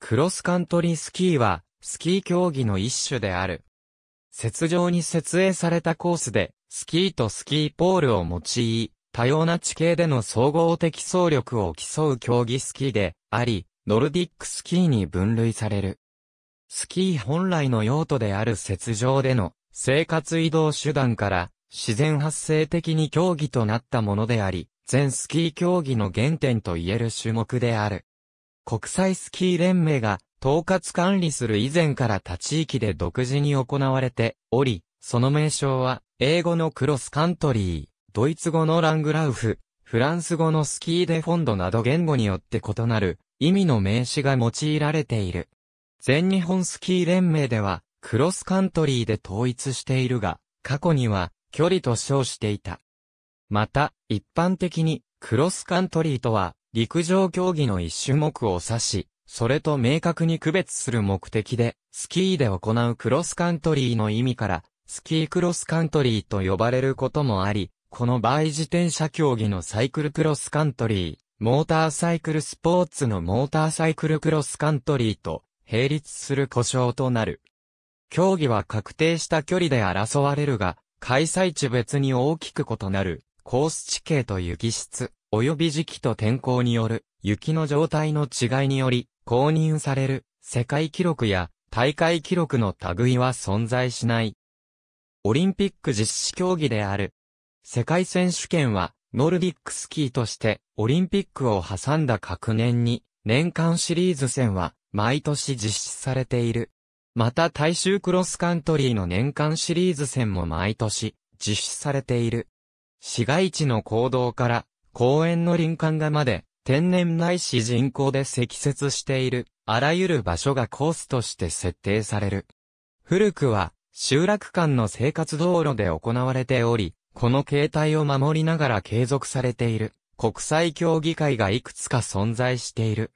クロスカントリースキーは、スキー競技の一種である。雪上に設営されたコースで、スキーとスキーポールを用い、多様な地形での総合的走力を競う競技スキーであり、ノルディックスキーに分類される。スキー本来の用途である雪上での生活移動手段から自然発生的に競技となったものであり、全スキー競技の原点と言える種目である。国際スキー連盟が統括管理する以前から他地域で独自に行われており、その名称は、英語のクロスカントリー、ドイツ語のラングラウフ、フランス語のスキーデフォンドなど言語によって異なる意味の名詞が用いられている。全日本スキー連盟ではクロスカントリーで統一しているが、過去には距離と称していた。また、一般的にクロスカントリーとは陸上競技の一種目を指し、それと明確に区別する目的で、スキーで行うクロスカントリーの意味から、スキークロスカントリーと呼ばれることもあり、この場合自転車競技のサイクルクロスカントリー、モーターサイクルスポーツのモーターサイクルクロスカントリーと並立する故障となる。競技は確定した距離で争われるが、開催地別に大きく異なる、コース地形と雪質、及び時期と天候による雪の状態の違いにより公認される世界記録や大会記録の類は存在しない。オリンピック実施競技である。世界選手権はノルディックスキーとしてオリンピックを挟んだ各年に年間シリーズ戦は毎年実施されている。また大衆クロスカントリーの年間シリーズ戦も毎年実施されている。市街地の行動から公園の林間画まで、天然ないし人工で積雪している、あらゆる場所がコースとして設定される。古くは、集落間の生活道路で行われており、この形態を守りながら継続されている、国際協議会がいくつか存在している。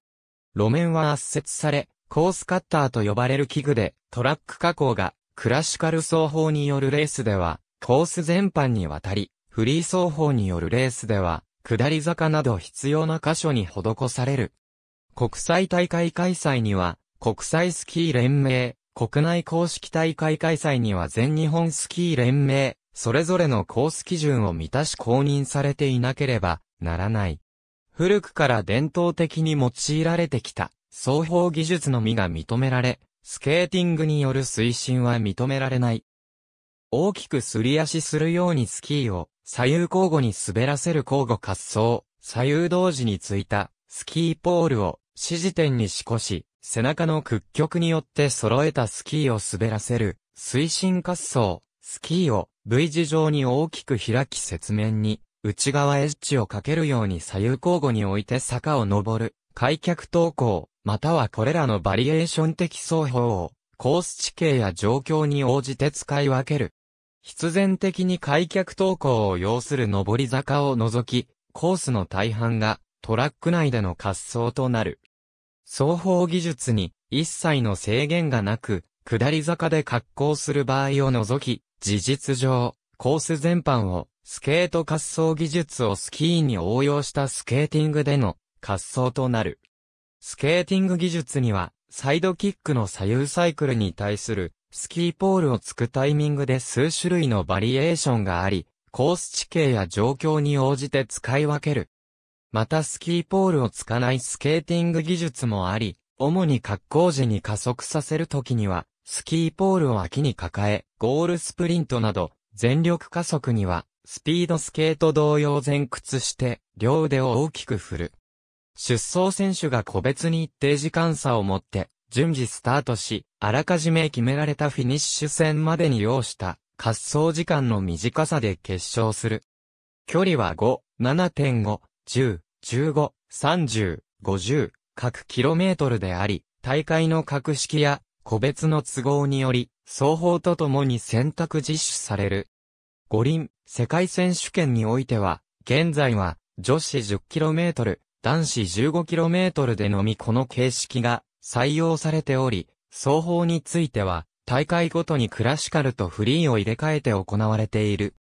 路面は圧雪され、コースカッターと呼ばれる器具で、トラック加工が、クラシカル走法によるレースでは、コース全般にわたり、フリー走法によるレースでは、下り坂など必要な箇所に施される。国際大会開催には、国際スキー連盟、国内公式大会開催には全日本スキー連盟、それぞれのコース基準を満たし公認されていなければならない。古くから伝統的に用いられてきた、双方技術のみが認められ、スケーティングによる推進は認められない。大きくすり足するようにスキーを左右交互に滑らせる交互滑走、左右同時についたスキーポールを指示点にしこし、背中の屈曲によって揃えたスキーを滑らせる推進滑走、スキーを V 字状に大きく開き雪面に内側エッジをかけるように左右交互に置いて坂を登る、開脚投稿、またはこれらのバリエーション的奏法をコース地形や状況に応じて使い分ける。必然的に開脚投稿を要する上り坂を除き、コースの大半がトラック内での滑走となる。双方技術に一切の制限がなく、下り坂で滑降する場合を除き、事実上、コース全般をスケート滑走技術をスキーに応用したスケーティングでの滑走となる。スケーティング技術には、サイドキックの左右サイクルに対するスキーポールをつくタイミングで数種類のバリエーションがあり、コース地形や状況に応じて使い分ける。またスキーポールをつかないスケーティング技術もあり、主に滑好時に加速させるときには、スキーポールを脇に抱え、ゴールスプリントなど、全力加速には、スピードスケート同様前屈して、両腕を大きく振る。出走選手が個別に一定時間差を持って、順次スタートし、あらかじめ決められたフィニッシュ戦までに要した滑走時間の短さで決勝する。距離は5、7.5、10、15、30、50各キロメートルであり、大会の格式や個別の都合により、双方と共に選択実施される。五輪、世界選手権においては、現在は、女子 10km、男子 15km でのみこの形式が採用されており、双方については、大会ごとにクラシカルとフリーを入れ替えて行われている。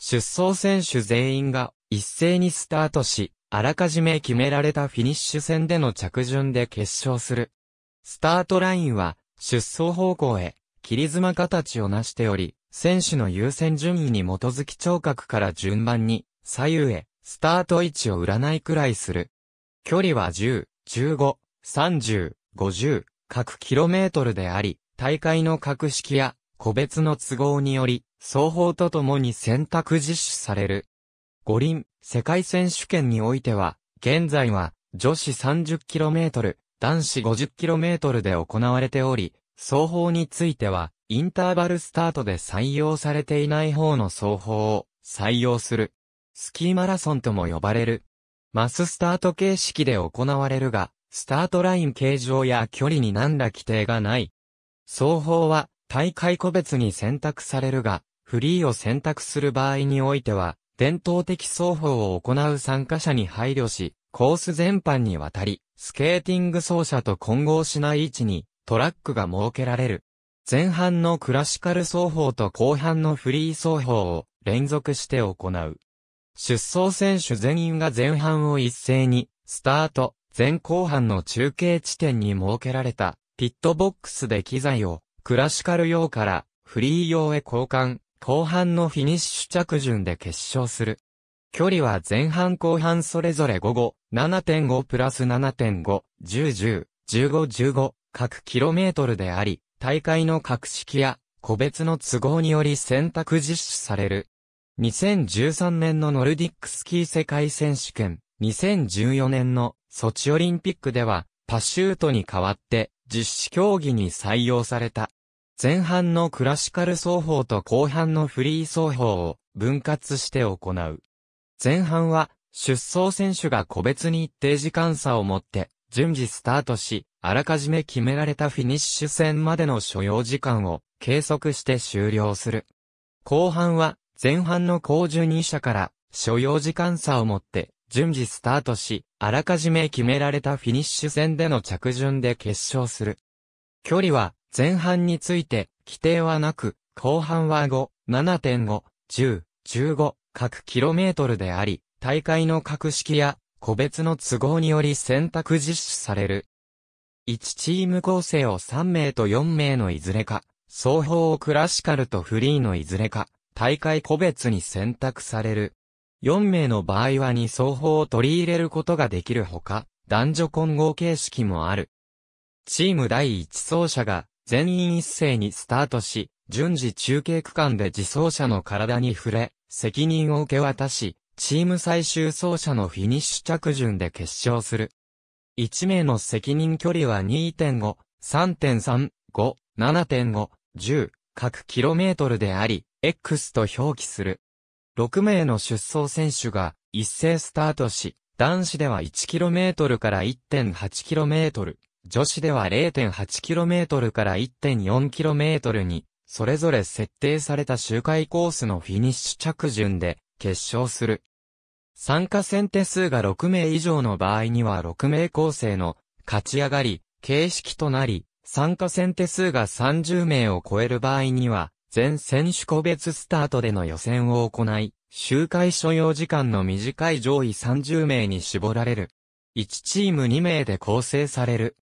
出走選手全員が一斉にスタートし、あらかじめ決められたフィニッシュ戦での着順で決勝する。スタートラインは出走方向へ切り妻形を成しており、選手の優先順位に基づき聴覚から順番に左右へスタート位置を占いくらいする。距離は10、15、30、50各キロメートルであり、大会の格式や個別の都合により、双方とともに選択実施される。五輪、世界選手権においては、現在は女子 30km、男子 50km で行われており、双方については、インターバルスタートで採用されていない方の双方を採用する。スキーマラソンとも呼ばれる。マススタート形式で行われるが、スタートライン形状や距離に何ら規定がない。双方は大会個別に選択されるが、フリーを選択する場合においては、伝統的双方を行う参加者に配慮し、コース全般にわたり、スケーティング走者と混合しない位置にトラックが設けられる。前半のクラシカル走法と後半のフリー走法を連続して行う。出走選手全員が前半を一斉に、スタート、前後半の中継地点に設けられたピットボックスで機材をクラシカル用からフリー用へ交換、後半のフィニッシュ着順で決勝する。距離は前半後半それぞれ午後7.5プラス7.5、10、10、15、15各キロメートルであり、大会の格式や個別の都合により選択実施される。2013年のノルディックスキー世界選手権、2014年のソチオリンピックでは、パシュートに代わって、実施競技に採用された。前半のクラシカル奏法と後半のフリー奏法を分割して行う。前半は、出走選手が個別に一定時間差を持って、順次スタートし、あらかじめ決められたフィニッシュ戦までの所要時間を計測して終了する。後半は、前半の高順2者から所要時間差を持って、順次スタートし、あらかじめ決められたフィニッシュ戦での着順で決勝する。距離は、前半について、規定はなく、後半は5、7.5、10、15、各キロメートルであり、大会の格式や、個別の都合により選択実施される。1チーム構成を3名と4名のいずれか、双方をクラシカルとフリーのいずれか、大会個別に選択される。4名の場合は2双法を取り入れることができるほか、男女混合形式もある。チーム第1走者が全員一斉にスタートし、順次中継区間で自走者の体に触れ、責任を受け渡し、チーム最終走者のフィニッシュ着順で決勝する。1名の責任距離は2.5、3.3、5、7.5、10各キロメートルであり、X と表記する。6名の出走選手が一斉スタートし、男子では 1km から 1.8km、女子では 0.8km から 1.4km に、それぞれ設定された周回コースのフィニッシュ着順で決勝する。参加選定数が6名以上の場合には6名構成の勝ち上がり形式となり、参加選定数が30名を超える場合には全選手個別スタートでの予選を行い、周回所要時間の短い上位30名に絞られる。1チーム2名で構成される。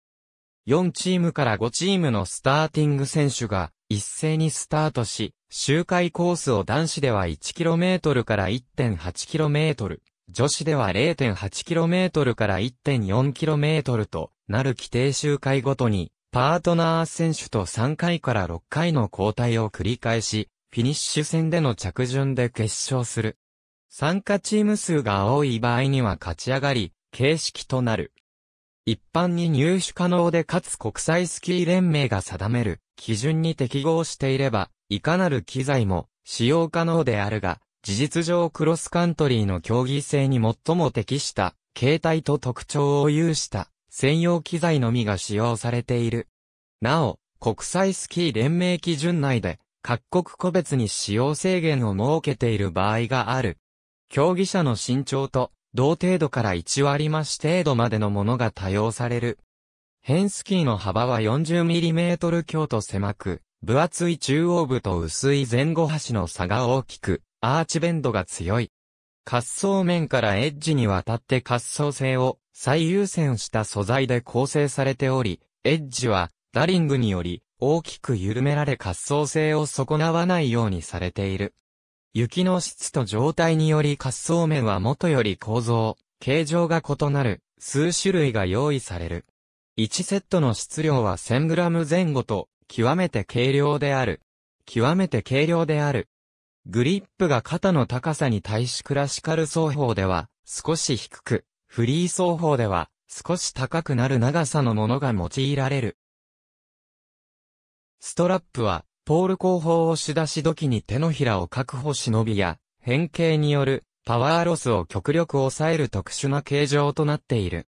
4チームから5チームのスターティング選手が一斉にスタートし、周回コースを男子では 1km から 1.8km、女子では 0.8km から 1.4km となる規定周回ごとにパートナー選手と3回から6回の交代を繰り返し、フィニッシュ戦での着順で決勝する。参加チーム数が多い場合には勝ち上がり、形式となる。一般に入手可能でかつ国際スキー連盟が定める基準に適合していれば、いかなる機材も使用可能であるが、事実上クロスカントリーの競技性に最も適した形態と特徴を有した専用機材のみが使用されている。なお、国際スキー連盟基準内で、各国個別に使用制限を設けている場合がある。競技者の身長と、同程度から1割増し程度までのものが多用される。変スキーの幅は 40mm 強と狭く、分厚い中央部と薄い前後端の差が大きく、アーチベンドが強い。滑走面からエッジにわたって滑走性を最優先した素材で構成されており、エッジはダリングにより大きく緩められ滑走性を損なわないようにされている。雪の質と状態により滑走面は元より構造、形状が異なる数種類が用意される。1セットの質量は 1000g 前後と極めて軽量である。極めて軽量である。グリップが肩の高さに対しクラシカル奏法では少し低く、フリー奏法では、少し高くなる長さのものが用いられる。ストラップは、ポール後方押し出し時に手のひらを確保し伸びや、変形によるパワーロスを極力抑える特殊な形状となっている。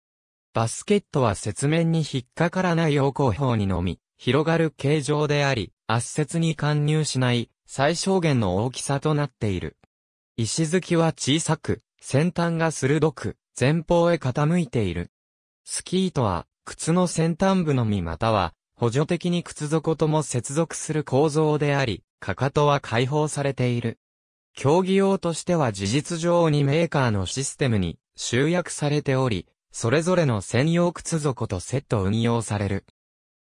バスケットは雪面に引っかからない横後方にのみ、広がる形状であり、圧雪に貫入しない最小限の大きさとなっている。石突きは小さく、先端が鋭く、前方へ傾いている。スキーとは、靴の先端部のみまたは、補助的に靴底とも接続する構造であり、かかとは解放されている。競技用としては事実上にメーカーのシステムに集約されており、それぞれの専用靴底とセット運用される。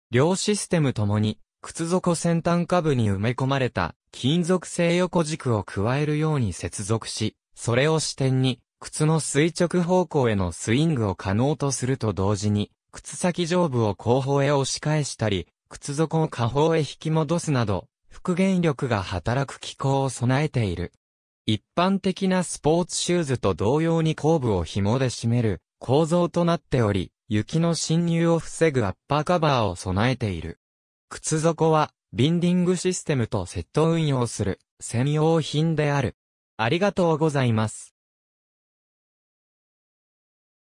両システムともに、靴底先端下部に埋め込まれた金属製横軸を加えるように接続し、それを支点に靴の垂直方向へのスイングを可能とすると同時に、靴先上部を後方へ押し返したり、靴底を下方へ引き戻すなど、復元力が働く機構を備えている。一般的なスポーツシューズと同様に後部を紐で締める構造となっており、雪の侵入を防ぐアッパーカバーを備えている。靴底は、ビンディングシステムとセット運用する専用品である。ありがとうございます。